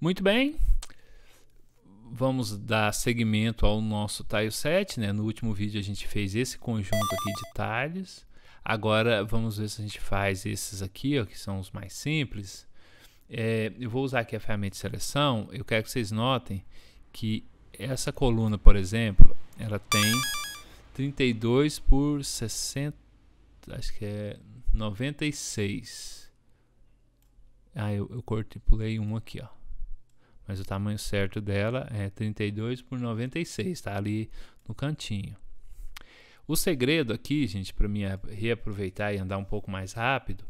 Muito bem. Vamos dar seguimento ao nosso tile set, né? No último vídeo a gente fez esse conjunto aqui de tiles. Agora vamos ver se a gente faz esses aqui, ó, que são os mais simples. É, eu vou usar aqui a ferramenta de seleção. Eu quero que vocês notem que essa coluna, por exemplo, ela tem 32 por 60, acho que é 96. Ah, eu, eu cortei, pulei um aqui, ó. Mas o tamanho certo dela é 32 por 96, tá ali no cantinho. O segredo aqui, gente, para mim é reaproveitar e andar um pouco mais rápido,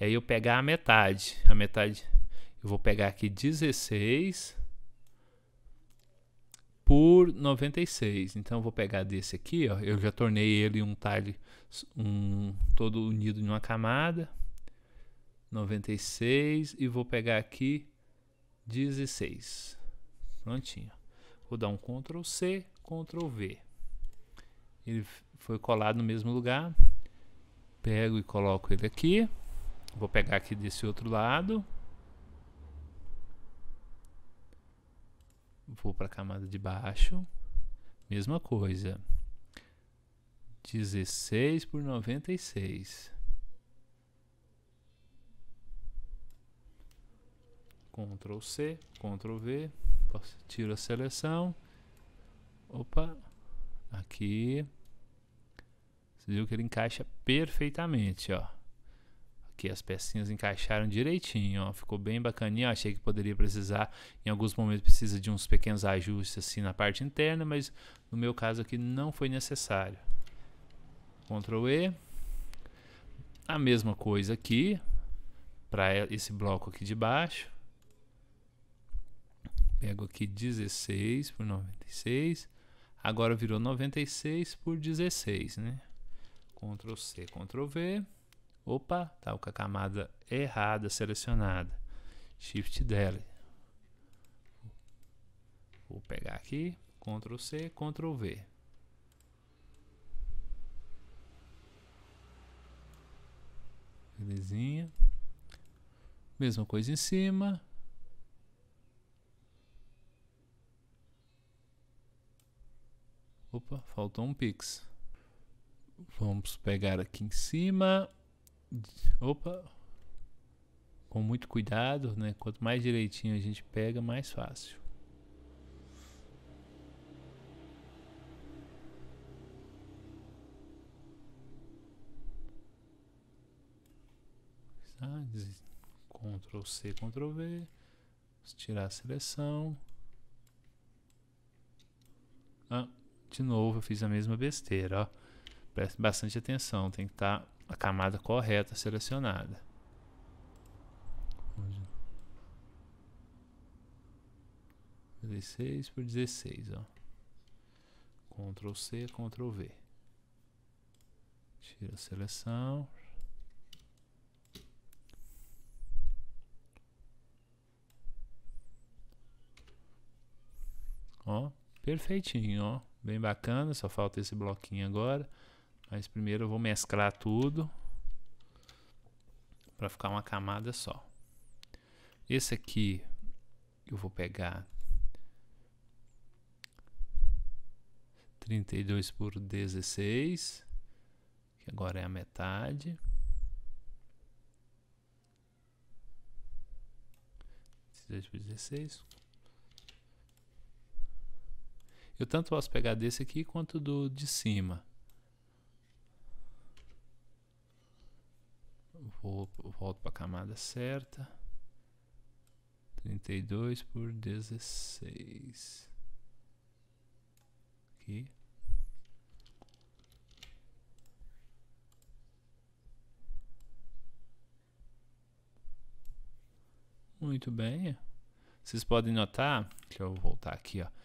é eu pegar a metade. A metade eu vou pegar aqui 16 por 96. Então eu vou pegar desse aqui, ó, eu já tornei ele um tile um todo unido em uma camada. 96 e vou pegar aqui 16. Prontinho. Vou dar um Ctrl C, Ctrl V. Ele foi colado no mesmo lugar. Pego e coloco ele aqui. Vou pegar aqui desse outro lado. Vou para a camada de baixo. Mesma coisa. 16 por 96. Ctrl C, Ctrl V, tiro a seleção. Opa, aqui. Você viu que ele encaixa perfeitamente, ó. Aqui as pecinhas encaixaram direitinho, ó. Ficou bem bacaninha. achei que poderia precisar, em alguns momentos precisa de uns pequenos ajustes assim na parte interna, mas no meu caso aqui não foi necessário. Ctrl E. A mesma coisa aqui, para esse bloco aqui de baixo pego aqui 16 por 96. Agora virou 96 por 16, né? Ctrl C, Ctrl V. Opa, tá com a camada errada selecionada. Shift Delete. Vou pegar aqui, Ctrl C, Ctrl V. Belezinha. Mesma coisa em cima. Opa, faltou um pix. Vamos pegar aqui em cima. Opa. Com muito cuidado, né? Quanto mais direitinho a gente pega, mais fácil. Tá, Ctrl C, Ctrl V. tirar a seleção. Ah, de novo, eu fiz a mesma besteira, ó. Preste bastante atenção, tem que estar tá a camada correta selecionada. Dezesseis por dezesseis, ó. Ctrl C, Ctrl V. Tira a seleção, Perfeitinho, ó. Bem bacana, só falta esse bloquinho agora. Mas primeiro eu vou mesclar tudo para ficar uma camada só. Esse aqui eu vou pegar 32 por 16, que agora é a metade. Dezesseis por 16, eu tanto posso pegar desse aqui quanto do de cima. Vou, volto para a camada certa. 32 por 16. Aqui. Muito bem. Vocês podem notar, deixa eu voltar aqui, ó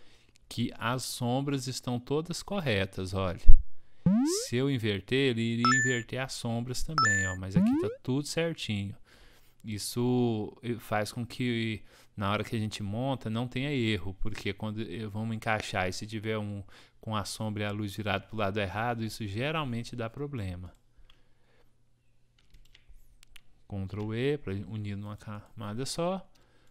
que as sombras estão todas corretas, olha. Se eu inverter, ele iria inverter as sombras também, ó, mas aqui está tudo certinho. Isso eh, faz com que na hora que a gente monta não tenha erro, porque quando eh, vamos encaixar e se tiver um com a sombra e a luz virado para o lado errado, isso geralmente dá problema. Ctrl E para unir numa camada só.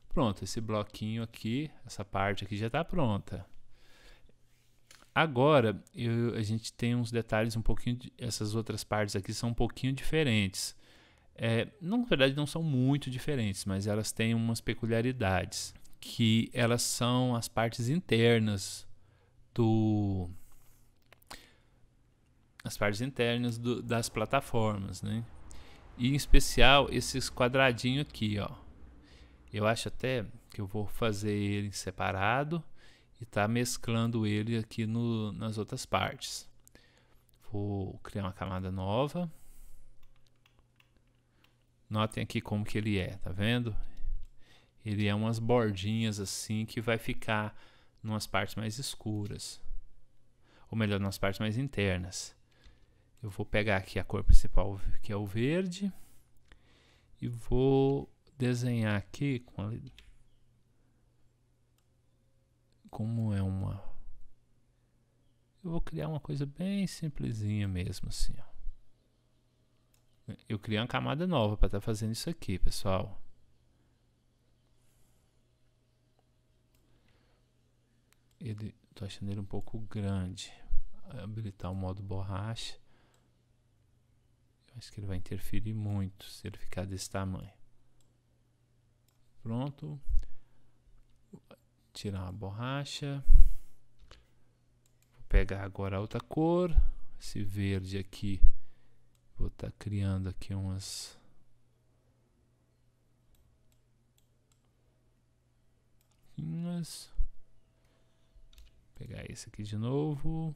Pronto, esse bloquinho aqui, essa parte aqui já está pronta. Agora, eu, a gente tem uns detalhes um pouquinho. De, essas outras partes aqui são um pouquinho diferentes. É, não, na verdade, não são muito diferentes, mas elas têm umas peculiaridades. Que elas são as partes internas do. As partes internas do, das plataformas, né? E em especial esses quadradinhos aqui, ó. Eu acho até que eu vou fazer ele separado e está mesclando ele aqui no, nas outras partes. Vou criar uma camada nova. Notem aqui como que ele é, tá vendo? Ele é umas bordinhas assim que vai ficar umas partes mais escuras. Ou melhor, nas partes mais internas. Eu vou pegar aqui a cor principal, que é o verde, e vou desenhar aqui com a como é uma. Eu vou criar uma coisa bem simplesinha mesmo, assim. Ó. Eu criei uma camada nova para estar tá fazendo isso aqui, pessoal. Ele, tô achando ele um pouco grande. Vou habilitar o modo borracha. Eu acho que ele vai interferir muito se ele ficar desse tamanho. Pronto tirar a borracha. Vou pegar agora outra cor, esse verde aqui. Vou estar tá criando aqui umas Vou pegar esse aqui de novo.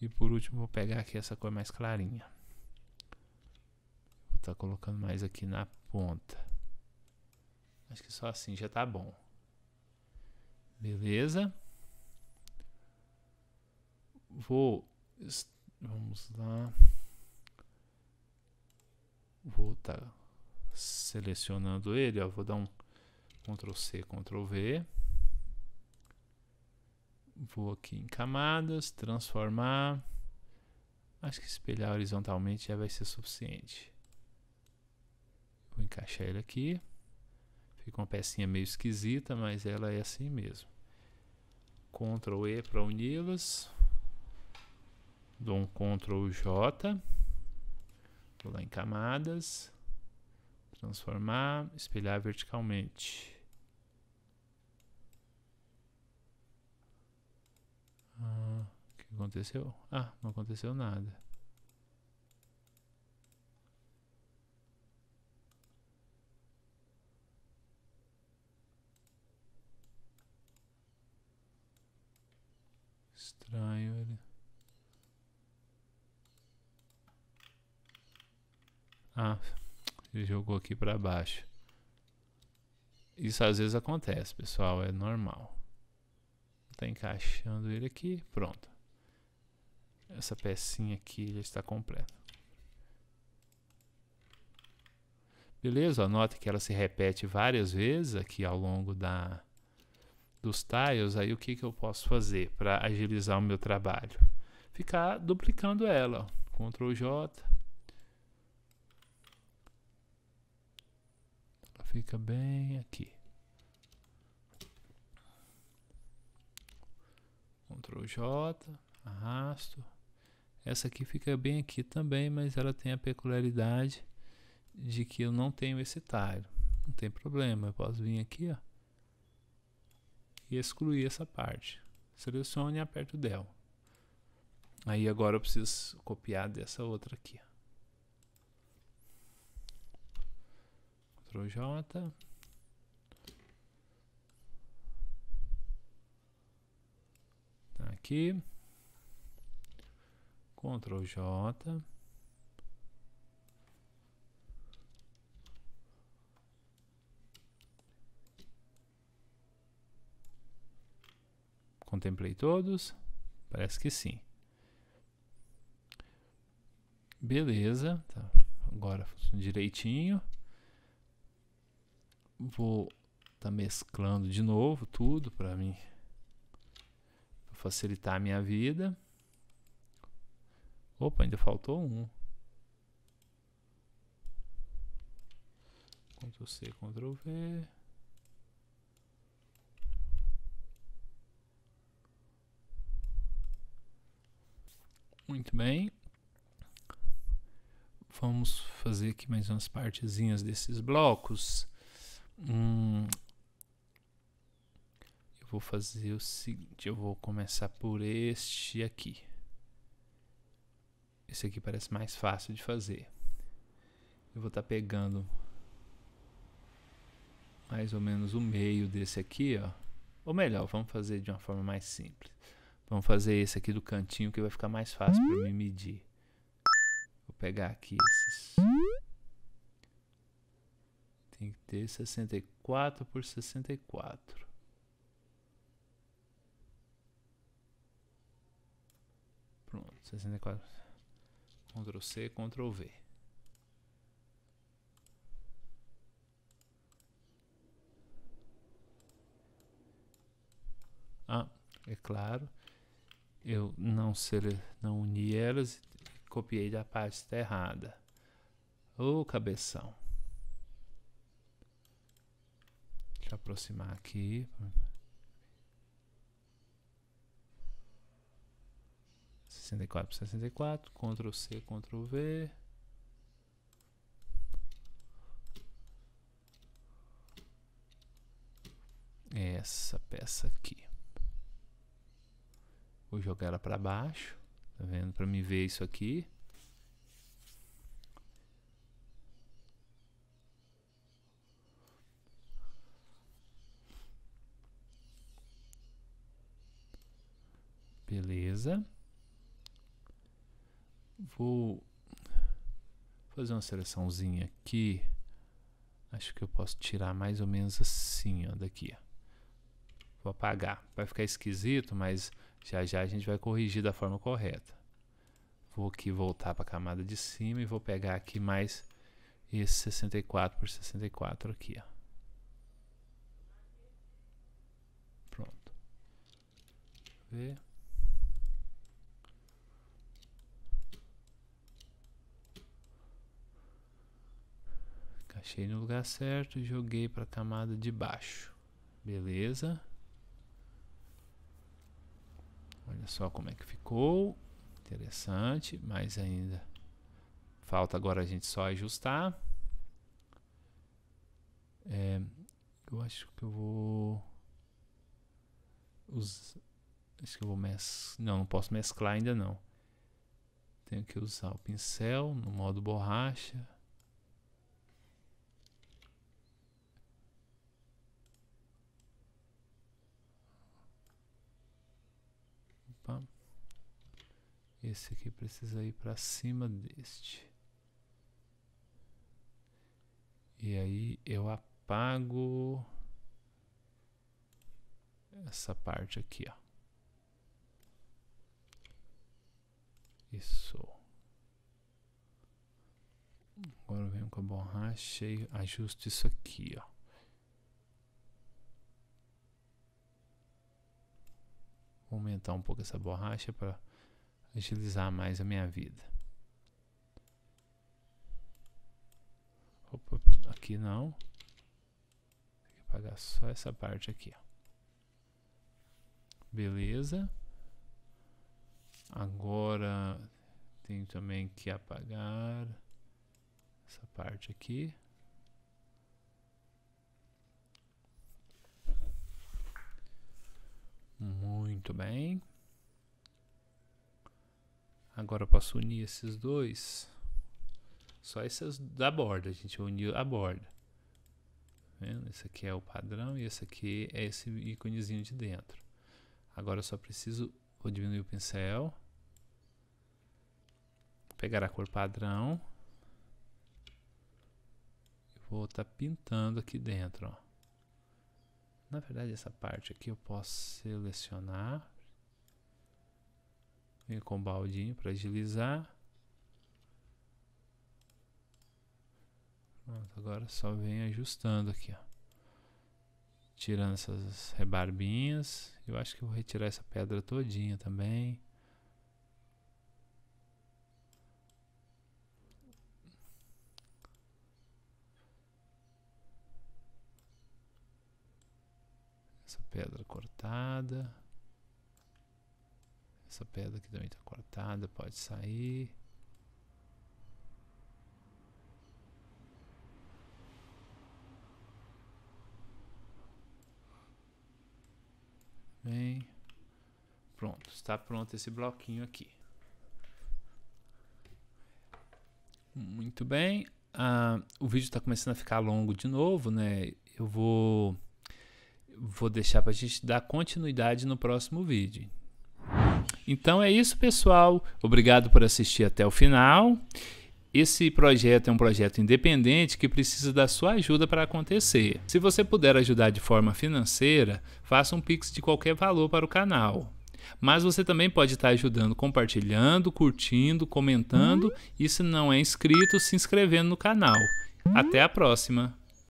E por último vou pegar aqui essa cor mais clarinha. Vou estar tá colocando mais aqui na ponta. Acho que só assim já tá bom. Beleza? Vou. Vamos lá. Vou estar tá selecionando ele. Ó. Vou dar um Ctrl C, Ctrl V. Vou aqui em camadas, transformar. Acho que espelhar horizontalmente já vai ser suficiente. Vou encaixar ele aqui. Fica uma pecinha meio esquisita, mas ela é assim mesmo. Ctrl E para uni-las. Dou um Ctrl J. Vou lá em camadas. Transformar, espelhar verticalmente. Ah, o que aconteceu? Ah, não aconteceu nada. Estranho ele. Ah, ele jogou aqui para baixo. Isso às vezes acontece, pessoal, é normal. Tá encaixando ele aqui, pronto. Essa pecinha aqui já está completa. Beleza, ó, nota que ela se repete várias vezes aqui ao longo da, dos tiles, aí o que, que eu posso fazer para agilizar o meu trabalho? Ficar duplicando ela. Ctrl J. Ela fica bem aqui. Ctrl J, arrasto. Essa aqui fica bem aqui também, mas ela tem a peculiaridade de que eu não tenho esse tile. Não tem problema, eu posso vir aqui, ó e excluir essa parte. Selecione e aperto Del. Aí agora eu preciso copiar dessa outra aqui. Ctrl J. Tá aqui. Ctrl J. Contemplei todos? Parece que sim. Beleza, tá. agora direitinho. Vou tá mesclando de novo tudo para mim pra facilitar a minha vida. Opa, ainda faltou um. Ctrl C, Ctrl V. Muito bem. Vamos fazer aqui mais umas partezinhas desses blocos. Hum, eu vou fazer o seguinte, eu vou começar por este aqui. Esse aqui parece mais fácil de fazer. Eu vou estar tá pegando mais ou menos o meio desse aqui, ó. Ou melhor, vamos fazer de uma forma mais simples. Vamos fazer esse aqui do cantinho que vai ficar mais fácil para mim medir. Vou pegar aqui esses. Tem que ter 64 por 64. Pronto, 64. Ctrl C, Ctrl V. Ah, é claro eu não, sele, não uni elas e copiei da pasta errada. Ô oh, cabeção. Deixa eu aproximar aqui. sessenta e quatro sessenta e quatro Ctrl C, Ctrl V. Essa peça aqui. Vou jogar ela para baixo, tá vendo? Para me ver isso aqui. Beleza. Vou fazer uma seleçãozinha aqui. Acho que eu posso tirar mais ou menos assim, ó, daqui. Vou apagar. Vai ficar esquisito, mas já já a gente vai corrigir da forma correta. Vou aqui voltar para a camada de cima e vou pegar aqui mais esse 64 por 64 aqui, ó. Pronto. Ver. Encaixei no lugar certo e joguei para a camada de baixo. Beleza. Olha só como é que ficou. Interessante, mas ainda falta agora a gente só ajustar. É, eu acho que eu vou Us... acho que eu vou mes... não, não posso mesclar ainda não. Tenho que usar o pincel no modo borracha. Esse aqui precisa ir para cima deste. E aí eu apago essa parte aqui, ó. Isso. Agora eu venho com a borracha e ajusto isso aqui, ó. Vou aumentar um pouco essa borracha para agilizar mais a minha vida. Opa, aqui não. Tem que apagar só essa parte aqui. Ó. Beleza. Agora tem também que apagar essa parte aqui. Muito bem. Agora eu posso unir esses dois. Só esses da borda, a gente uniu a borda. Tá vendo? Esse aqui é o padrão e esse aqui é esse íconezinho de dentro. Agora eu só preciso, vou diminuir o pincel. Pegar a cor padrão. Vou estar tá pintando aqui dentro, ó. Na verdade, essa parte aqui eu posso selecionar Vem com o baldinho para agilizar. Pronto, agora só vem ajustando aqui, ó. Tirando essas rebarbinhas. Eu acho que vou retirar essa pedra todinha também. Essa pedra cortada. Essa pedra aqui também está cortada, pode sair. Bem, pronto, está pronto esse bloquinho aqui. Muito bem, ah, o vídeo está começando a ficar longo de novo, né? Eu vou, vou deixar para a gente dar continuidade no próximo vídeo. Então é isso, pessoal. Obrigado por assistir até o final. Esse projeto é um projeto independente que precisa da sua ajuda para acontecer. Se você puder ajudar de forma financeira, faça um pix de qualquer valor para o canal. Mas você também pode estar ajudando compartilhando, curtindo, comentando hum. e, se não é inscrito, se inscrevendo no canal. Até a próxima!